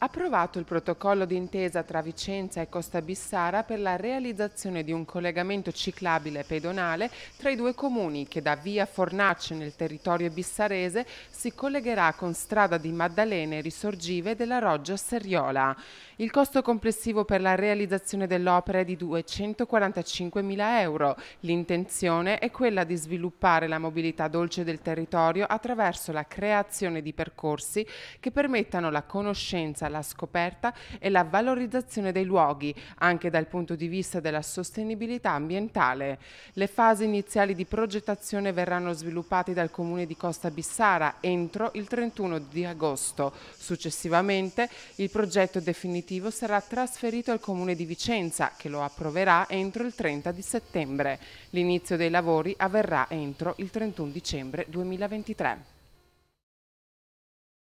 approvato il protocollo d'intesa tra Vicenza e Costa Bissara per la realizzazione di un collegamento ciclabile pedonale tra i due comuni che da via Fornace nel territorio bissarese si collegherà con strada di Maddalene risorgive della Roggia Serriola. Il costo complessivo per la realizzazione dell'opera è di 245.000 euro. L'intenzione è quella di sviluppare la mobilità dolce del territorio attraverso la creazione di percorsi che permettano la conoscenza la scoperta e la valorizzazione dei luoghi, anche dal punto di vista della sostenibilità ambientale. Le fasi iniziali di progettazione verranno sviluppate dal Comune di Costa Bissara entro il 31 di agosto. Successivamente il progetto definitivo sarà trasferito al Comune di Vicenza, che lo approverà entro il 30 di settembre. L'inizio dei lavori avverrà entro il 31 dicembre 2023.